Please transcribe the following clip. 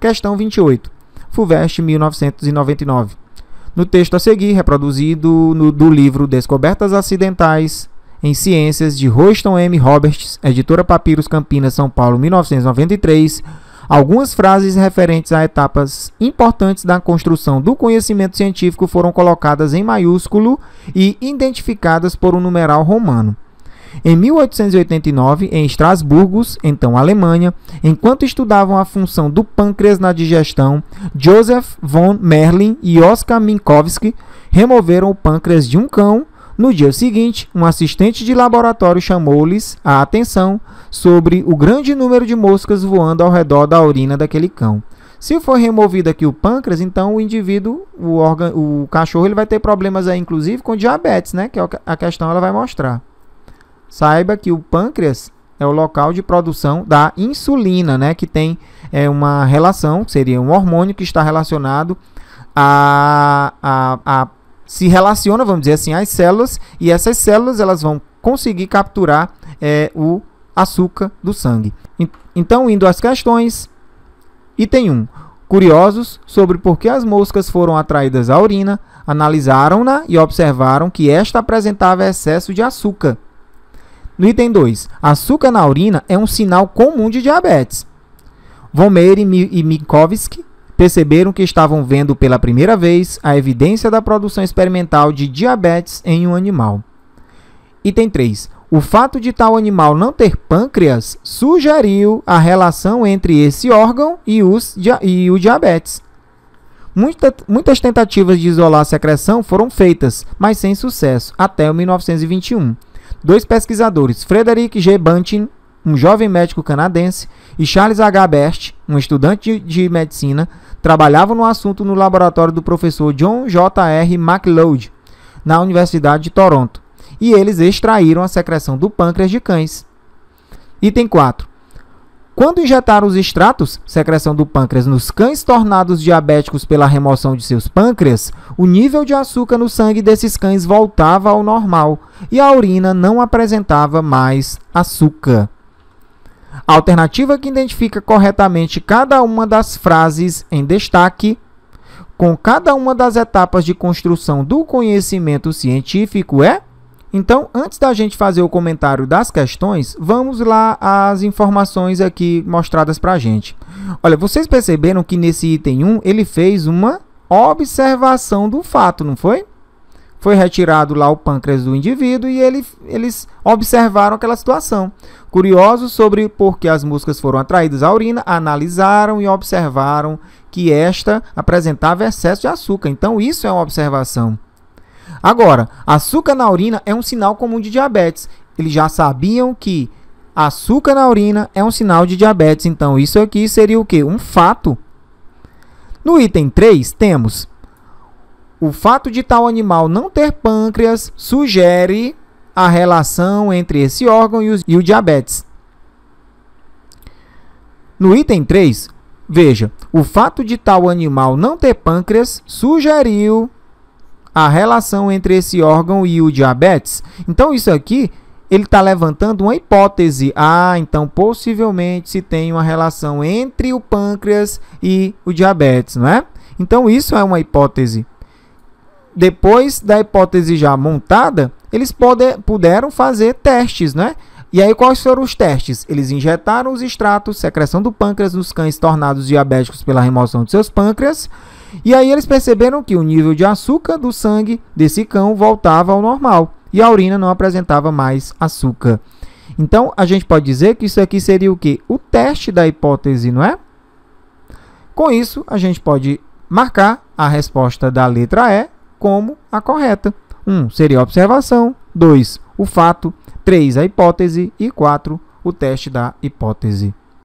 Questão 28. FUVEST 1999. No texto a seguir, reproduzido no, do livro Descobertas Acidentais em Ciências, de Royston M. Roberts, editora Papiros Campinas, São Paulo, 1993, algumas frases referentes a etapas importantes da construção do conhecimento científico foram colocadas em maiúsculo e identificadas por um numeral romano. Em 1889, em Estrasburgo, então Alemanha, enquanto estudavam a função do pâncreas na digestão, Joseph von Merlin e Oskar Minkowski removeram o pâncreas de um cão. No dia seguinte, um assistente de laboratório chamou-lhes a atenção sobre o grande número de moscas voando ao redor da urina daquele cão. Se for removido aqui o pâncreas, então o indivíduo, o, o cachorro, ele vai ter problemas aí, inclusive com diabetes, né? Que é a questão ela vai mostrar. Saiba que o pâncreas é o local de produção da insulina, né, que tem é, uma relação, seria um hormônio que está relacionado a, a, a se relaciona, vamos dizer assim, às células e essas células elas vão conseguir capturar é, o açúcar do sangue. Então, indo às questões, item 1. Curiosos sobre por que as moscas foram atraídas à urina, analisaram-na e observaram que esta apresentava excesso de açúcar. No item 2, açúcar na urina é um sinal comum de diabetes. Von e Minkowski perceberam que estavam vendo pela primeira vez a evidência da produção experimental de diabetes em um animal. Item 3. O fato de tal animal não ter pâncreas sugeriu a relação entre esse órgão e, os, e o diabetes. Muita, muitas tentativas de isolar a secreção foram feitas, mas sem sucesso, até 1921, dois pesquisadores, Frederick G. Bunting, um jovem médico canadense, e Charles H. Best, um estudante de medicina, trabalhavam no assunto no laboratório do professor John J. R. MacLeod, na Universidade de Toronto, e eles extraíram a secreção do pâncreas de cães. Item 4. Quando injetaram os extratos, secreção do pâncreas, nos cães tornados diabéticos pela remoção de seus pâncreas, o nível de açúcar no sangue desses cães voltava ao normal e a urina não apresentava mais açúcar. A alternativa que identifica corretamente cada uma das frases em destaque, com cada uma das etapas de construção do conhecimento científico, é então, antes da gente fazer o comentário das questões, vamos lá às informações aqui mostradas para a gente. Olha, vocês perceberam que nesse item 1 ele fez uma observação do fato, não foi? Foi retirado lá o pâncreas do indivíduo e ele, eles observaram aquela situação. Curiosos sobre por que as músicas foram atraídas à urina, analisaram e observaram que esta apresentava excesso de açúcar. Então, isso é uma observação. Agora, açúcar na urina é um sinal comum de diabetes. Eles já sabiam que açúcar na urina é um sinal de diabetes. Então, isso aqui seria o quê? Um fato. No item 3, temos o fato de tal animal não ter pâncreas sugere a relação entre esse órgão e o, e o diabetes. No item 3, veja, o fato de tal animal não ter pâncreas sugeriu a relação entre esse órgão e o diabetes. Então, isso aqui ele está levantando uma hipótese. Ah, então possivelmente se tem uma relação entre o pâncreas e o diabetes, não é? Então isso é uma hipótese. Depois da hipótese já montada, eles poder, puderam fazer testes, né? E aí, quais foram os testes? Eles injetaram os extratos, secreção do pâncreas nos cães tornados diabéticos pela remoção de seus pâncreas. E aí, eles perceberam que o nível de açúcar do sangue desse cão voltava ao normal e a urina não apresentava mais açúcar. Então, a gente pode dizer que isso aqui seria o que? O teste da hipótese, não é? Com isso, a gente pode marcar a resposta da letra E como a correta. 1. Um, seria a observação. 2. O fato. 3 a hipótese e 4 o teste da hipótese